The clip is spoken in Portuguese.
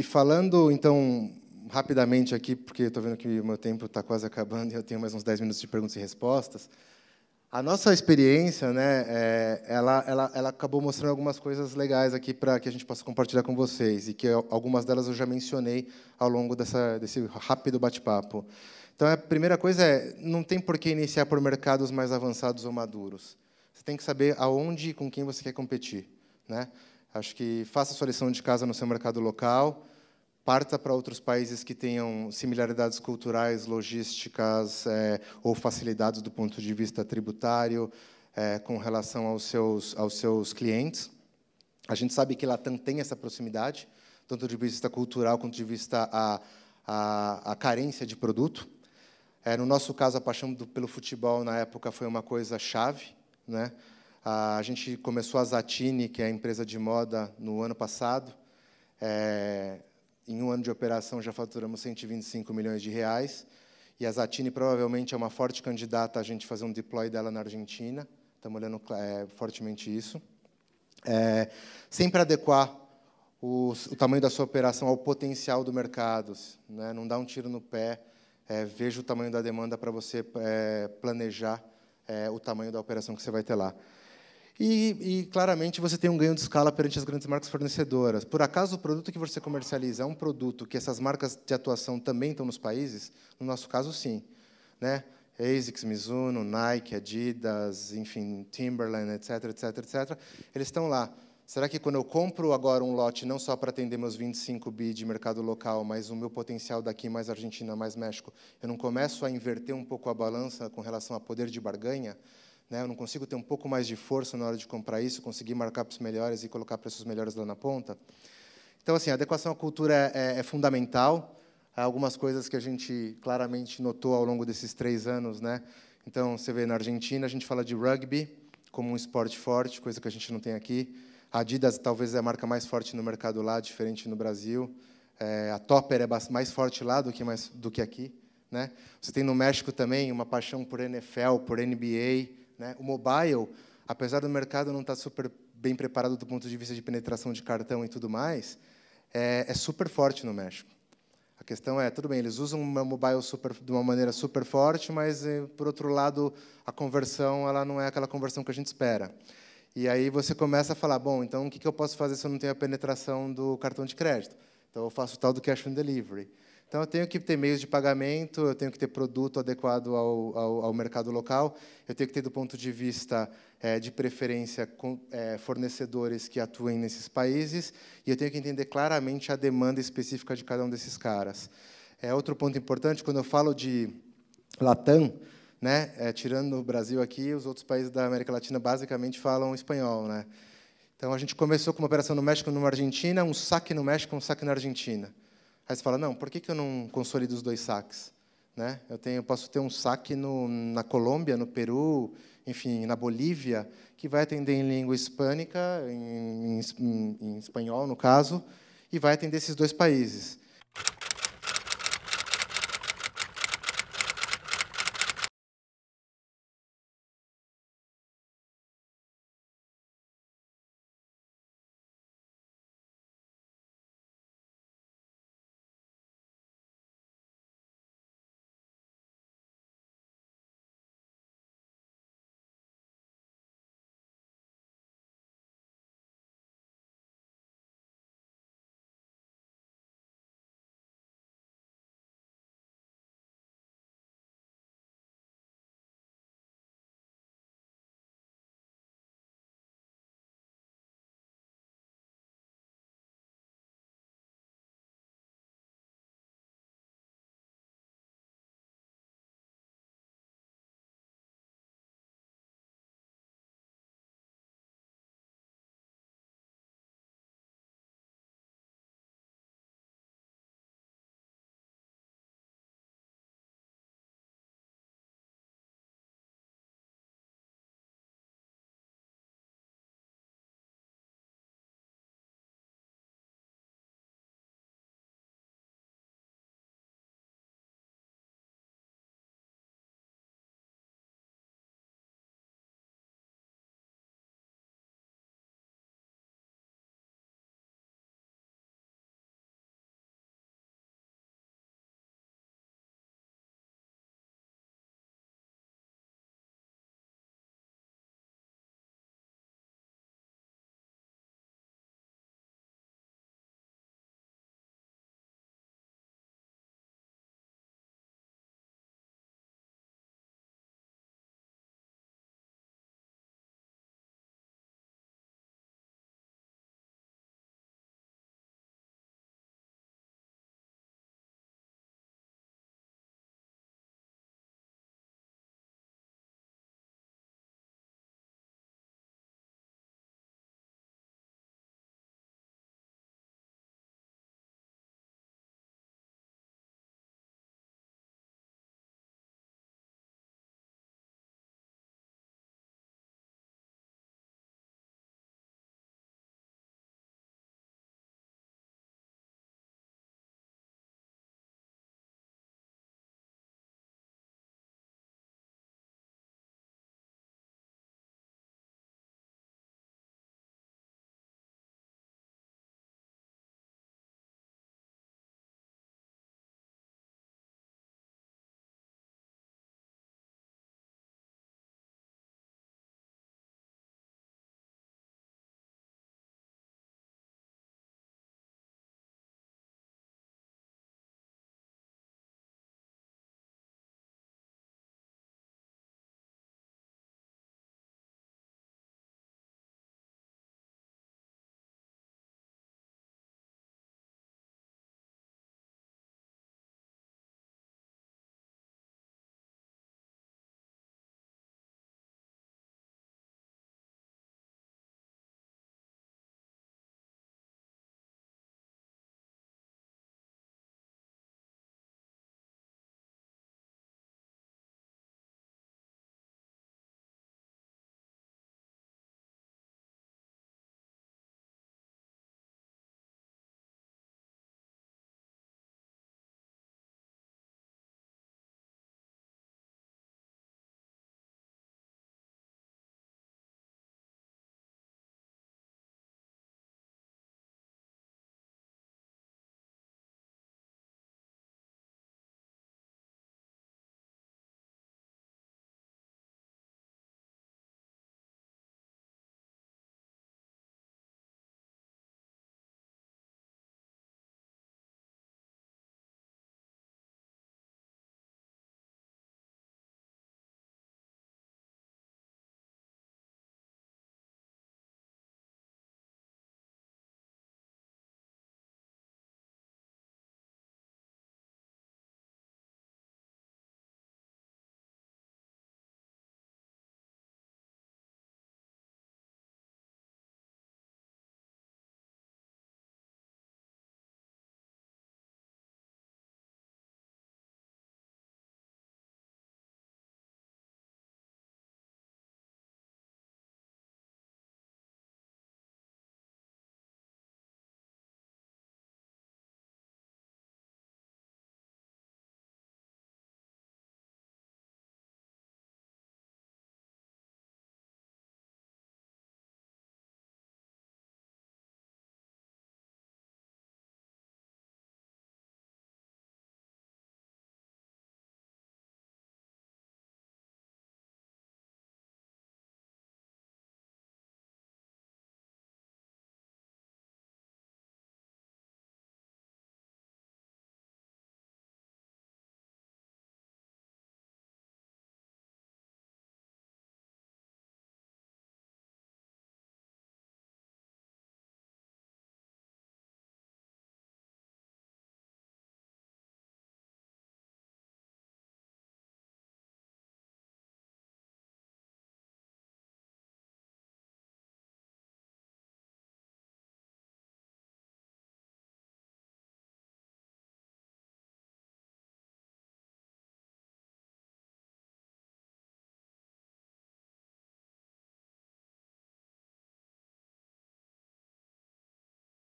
E falando, então, rapidamente aqui, porque estou vendo que o meu tempo está quase acabando e eu tenho mais uns 10 minutos de perguntas e respostas. A nossa experiência, né, é, ela, ela, ela acabou mostrando algumas coisas legais aqui para que a gente possa compartilhar com vocês e que algumas delas eu já mencionei ao longo dessa, desse rápido bate-papo. Então, a primeira coisa é, não tem por que iniciar por mercados mais avançados ou maduros. Você tem que saber aonde e com quem você quer competir, né? Acho que faça a sua lição de casa no seu mercado local, parta para outros países que tenham similaridades culturais, logísticas é, ou facilidades do ponto de vista tributário é, com relação aos seus, aos seus clientes. A gente sabe que Latam tem essa proximidade, tanto de vista cultural quanto de vista a, a, a carência de produto. É, no nosso caso, a paixão do, pelo futebol na época foi uma coisa chave, né? A gente começou a Zatini, que é a empresa de moda, no ano passado. É, em um ano de operação já faturamos 125 milhões de reais. E a Zatini provavelmente é uma forte candidata a gente fazer um deploy dela na Argentina. Estamos olhando é, fortemente isso. É, sempre adequar o, o, tamanho da sua operação ao potencial do mercado. Né? Não dá um tiro no pé. É, veja o tamanho da demanda para você é, planejar é, o tamanho da operação que você vai ter lá. E, e, claramente você tem um ganho de escala perante as grandes marcas fornecedoras. Por acaso o produto que você comercializa é um produto que essas marcas de atuação também estão nos países? No nosso caso, sim. Né? ASICS, Mizuno, Nike, Adidas, enfim, Timberland, etc, etc, etc. Eles estão lá. Será que quando eu compro agora um lote não só para atender meus 25 bi de mercado local, mas o meu potencial daqui mais Argentina, mais México, eu não começo a inverter um pouco a balança com relação a poder de barganha? Né? Eu não consigo ter um pouco mais de força na hora de comprar isso, conseguir marcar preços melhores e colocar preços melhores lá na ponta. Então, assim, a adequação à cultura é, é, é fundamental. Há algumas coisas que a gente claramente notou ao longo desses três anos, né? Então, você vê na Argentina, a gente fala de rugby como um esporte forte, coisa que a gente não tem aqui. A Adidas talvez é a marca mais forte no mercado lá, diferente no Brasil. É, a Topper é mais forte lá do que, mais, do que aqui. Né? Você tem no México também uma paixão por NFL, por NBA, né? O mobile, apesar do mercado não estar tá super bem preparado do ponto de vista de penetração de cartão e tudo mais, é, é super forte no México. A questão é, tudo bem, eles usam o mobile super, de uma maneira super forte, mas, eh, por outro lado, a conversão ela não é aquela conversão que a gente espera. E aí você começa a falar, bom, então o que eu posso fazer se eu não tenho a penetração do cartão de crédito? Então eu faço o tal do cash on delivery. Então, eu tenho que ter meios de pagamento, eu tenho que ter produto adequado ao, ao, ao mercado local, eu tenho que ter, do ponto de vista é, de preferência, com, é, fornecedores que atuem nesses países, e eu tenho que entender claramente a demanda específica de cada um desses caras. É outro ponto importante, quando eu falo de Latam, né, é, tirando o Brasil aqui, os outros países da América Latina basicamente falam espanhol. Né? Então, a gente começou com uma operação no México, numa Argentina, um saque no México, um saque na Argentina. Aí você fala, não, por que, que eu não consolido os dois saques? Né? Eu, tenho, eu posso ter um saque no, na Colômbia, no Peru, enfim, na Bolívia, que vai atender em língua hispânica, em, em, em espanhol, no caso, e vai atender esses dois países.